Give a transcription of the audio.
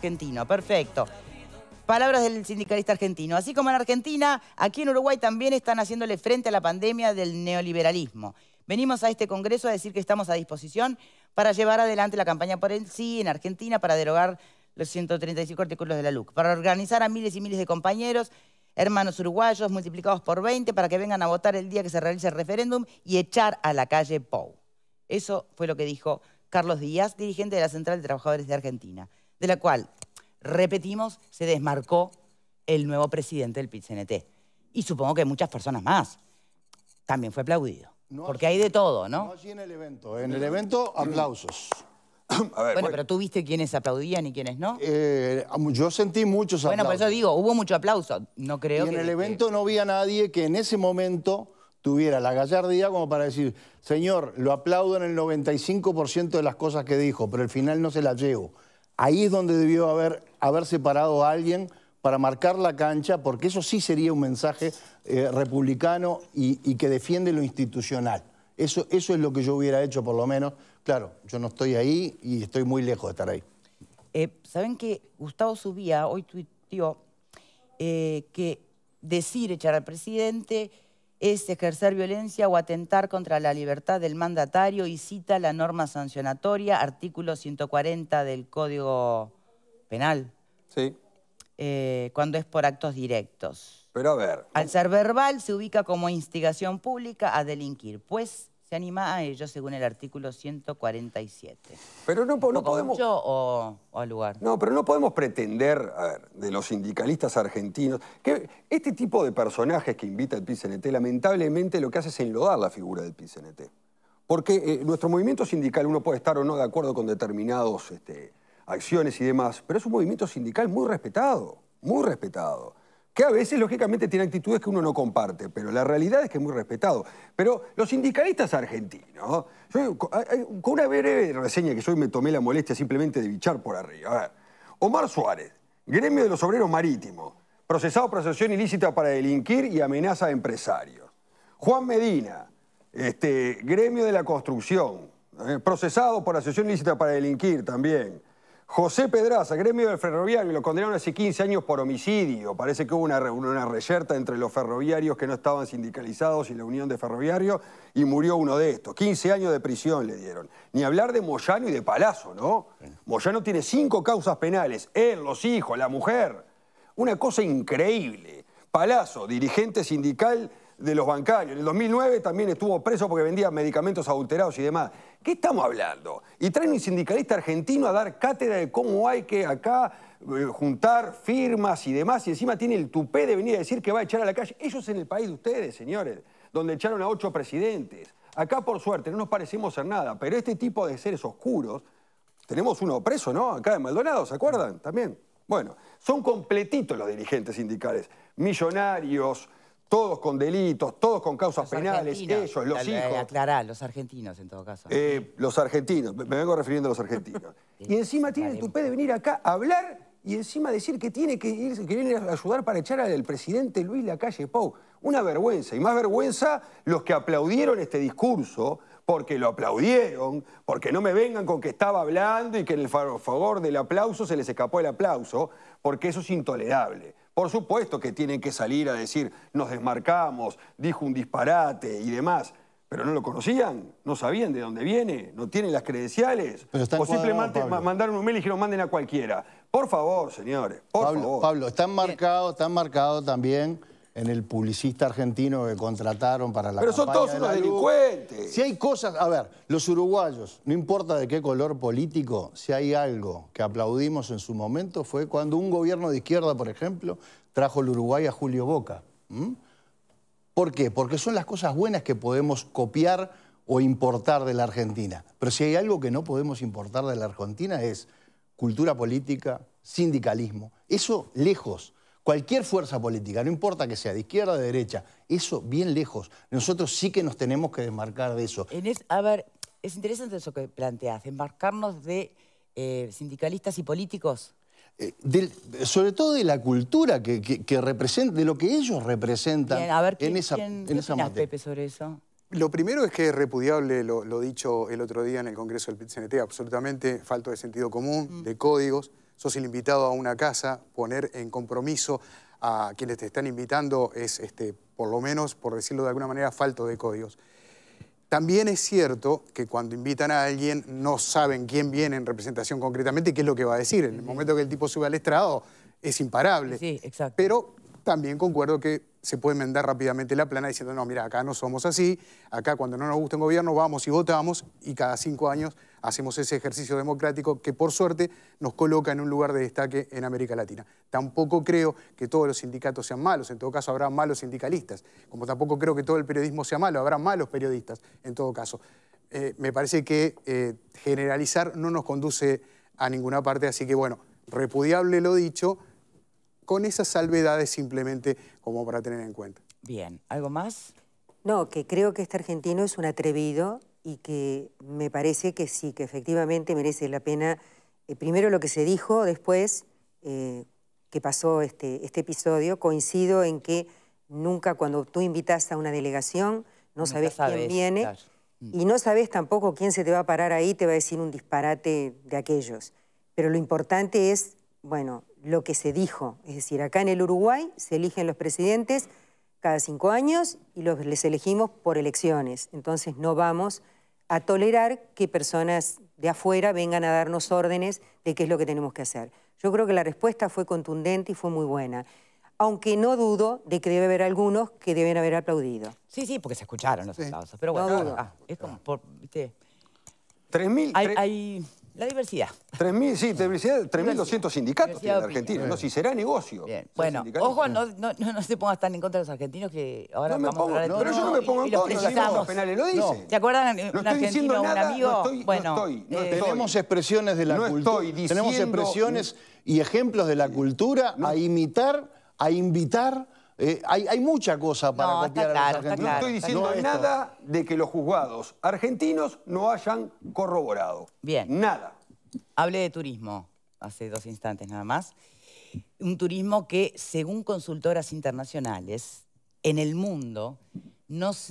argentino. Perfecto. Palabras del sindicalista argentino. Así como en Argentina, aquí en Uruguay también están haciéndole frente a la pandemia del neoliberalismo. Venimos a este Congreso a decir que estamos a disposición para llevar adelante la campaña por el sí en Argentina, para derogar los 135 artículos de la LUC, para organizar a miles y miles de compañeros, hermanos uruguayos, multiplicados por 20, para que vengan a votar el día que se realice el referéndum y echar a la calle POU. Eso fue lo que dijo Carlos Díaz, dirigente de la Central de Trabajadores de Argentina de la cual, repetimos, se desmarcó el nuevo presidente del PIT-CNT. Y supongo que muchas personas más. También fue aplaudido. porque hay de todo, ¿no? No allí en el evento. En el evento, aplausos. bueno, pero tú viste quiénes aplaudían y quiénes no. Eh, yo sentí muchos aplausos. Bueno, por eso digo, hubo mucho aplauso. No creo y en el evento no había nadie que en ese momento tuviera la gallardía como para decir, señor, lo aplaudo en el 95% de las cosas que dijo, pero al final no se las llevo. Ahí es donde debió haber, haber separado a alguien para marcar la cancha, porque eso sí sería un mensaje eh, republicano y, que defiende lo institucional. Eso, eso es lo que yo hubiera hecho, por lo menos. Claro, yo no estoy ahí y estoy muy lejos de estar ahí. Eh, Saben que Gustavo Subía hoy tuiteó eh, que decir echar al presidente es ejercer violencia o atentar contra la libertad del mandatario y cita la norma sancionatoria, artículo 140 del Código Penal. Sí. Eh, cuando es por actos directos. Pero a ver. Al ser verbal se ubica como instigación pública a delinquir, pues se anima a ello según el artículo 147. Pero no, podemos... o, lugar? No, pero no podemos pretender, de los sindicalistas argentinos, que este tipo de personajes que invita el PCNT, lamentablemente lo que hace es enlodar la figura del PCNT. Porque eh, nuestro movimiento sindical, uno puede estar o no de acuerdo con determinadas este, acciones y demás, pero es un movimiento sindical muy respetado, muy respetado que a veces, lógicamente, tiene actitudes que uno no comparte, pero la realidad es que es muy respetado. Pero los sindicalistas argentinos, con una breve reseña que yo me tomé la molestia simplemente de bichar por arriba, a ver, Omar Suárez, gremio de los obreros marítimos, procesado por asociación ilícita para delinquir y amenaza a empresarios. Juan Medina, este, gremio de la construcción, eh, procesado por asociación ilícita para delinquir también. José Pedraza, gremio del ferroviario, lo condenaron hace 15 años por homicidio. Parece que hubo una, reyerta entre los ferroviarios que no estaban sindicalizados y la Unión de Ferroviarios y murió uno de estos. 15 años de prisión le dieron. Ni hablar de Moyano y de Palazzo, ¿no? Moyano tiene cinco causas penales. Él, los hijos, la mujer. Una cosa increíble. Palazzo, dirigente sindical de los bancarios. En el 2009 también estuvo preso porque vendía medicamentos adulterados y demás. ¿Qué estamos hablando? Y traen un sindicalista argentino a dar cátedra de cómo hay que acá eh, juntar firmas y demás, y encima tiene el tupé de venir a decir que va a echar a la calle. Ellos en el país de ustedes, señores, donde echaron a ocho presidentes. Acá, por suerte, no nos parecemos en nada, pero este tipo de seres oscuros, tenemos uno preso, ¿no? Acá en Maldonado, ¿se acuerdan? También. Bueno, son completitos los dirigentes sindicales, millonarios, todos con delitos, todos con causas penales, ellos, los hijos. Aclará, los argentinos en todo caso. Eh, los argentinos, me vengo refiriendo a los argentinos. y encima tiene el tupé de venir acá a hablar y encima decir que tiene que ir, que viene a ayudar para echar al presidente Luis Lacalle Pou. Una vergüenza, y más vergüenza los que aplaudieron este discurso, porque lo aplaudieron, porque no me vengan con que estaba hablando y que en el favor del aplauso se les escapó el aplauso, porque eso es intolerable. Por supuesto que tienen que salir a decir, nos desmarcamos, dijo un disparate y demás. Pero no lo conocían, no sabían de dónde viene, no tienen las credenciales. o simplemente mandaron un mail y dijeron, manden a cualquiera. Por favor, señores, por Pablo, favor. Pablo, están marcados está enmarcado también en el publicista argentino que contrataron para la Pero son todos unos delincuentes. Si hay cosas, a ver, los uruguayos, no importa de qué color político, si hay algo que aplaudimos en su momento fue cuando un gobierno de izquierda, por ejemplo, trajo el Uruguay a Julio Boca. ¿Por qué? Porque son las cosas buenas que podemos copiar o importar de la Argentina. Pero si hay algo que no podemos importar de la Argentina es cultura política, sindicalismo. Eso lejos cualquier fuerza política, no importa que sea de izquierda o de derecha, eso bien lejos. Nosotros sí que nos tenemos que desmarcar de eso. En a ver, es interesante eso que planteas, desmarcarnos de eh, sindicalistas y políticos. Eh, sobre todo de la cultura que, de lo que ellos representan ver, en esa, quién, en Pepe, sobre eso? Lo primero es que es repudiable lo, dicho el otro día en el Congreso del PIT-CNT, absolutamente falto de sentido común, mm. de códigos sos el invitado a una casa, poner en compromiso a quienes te están invitando es, este, por lo menos, por decirlo de alguna manera, falto de códigos. También es cierto que cuando invitan a alguien no saben quién viene en representación concretamente y qué es lo que va a decir. En el momento que el tipo sube al estrado es imparable. Sí, exacto. Pero también concuerdo que se puede enmendar rápidamente la plana diciendo, no, mira, acá no somos así, acá cuando no nos gusta el gobierno vamos y votamos y cada cinco años hacemos ese ejercicio democrático que por suerte nos coloca en un lugar de destaque en América Latina. Tampoco creo que todos los sindicatos sean malos, en todo caso habrá malos sindicalistas, como tampoco creo que todo el periodismo sea malo, habrá malos periodistas, en todo caso. Eh, me parece que eh, generalizar no nos conduce a ninguna parte, así que bueno, repudiable lo dicho con esas salvedades simplemente como para tener en cuenta. Bien, ¿algo más? No, que creo que este argentino es un atrevido y que me parece que sí, que efectivamente merece la pena, eh, primero lo que se dijo, después eh, que pasó este, este, episodio, coincido en que nunca cuando tú invitas a una delegación no sabes, quién viene mm. y no sabes tampoco quién se te va a parar ahí, te va a decir un disparate de aquellos. Pero lo importante es bueno, lo que se dijo. Es decir, acá en el Uruguay se eligen los presidentes cada cinco años y los les elegimos por elecciones. Entonces no vamos a tolerar que personas de afuera vengan a darnos órdenes de qué es lo que tenemos que hacer. Yo creo que la respuesta fue contundente y fue muy buena. Aunque no dudo de que debe haber algunos que deben haber aplaudido. Sí, sí, porque se escucharon los Pero bueno, ah, es como 3.000... hay la diversidad. 3.000, sí, diversidad, 3.200 sindicatos tiene Argentina, ¿no? Si será negocio. Bueno, ojo, no, no, no, se pongas tan en contra de los argentinos que ahora vamos a hablar Pero yo no me pongo en contra, los penales lo dice? ¿Te acuerdan? No un estoy un amigo? No bueno, no eh, estoy, Tenemos expresiones de la cultura, diciendo... tenemos expresiones y ejemplos de la cultura a imitar, a invitar eh, hay, mucha cosa para copiar no estoy diciendo nada de que los juzgados argentinos no hayan corroborado. Bien. Nada. Hablé de turismo hace dos instantes nada más. Un turismo que, según consultoras internacionales, en el mundo no se...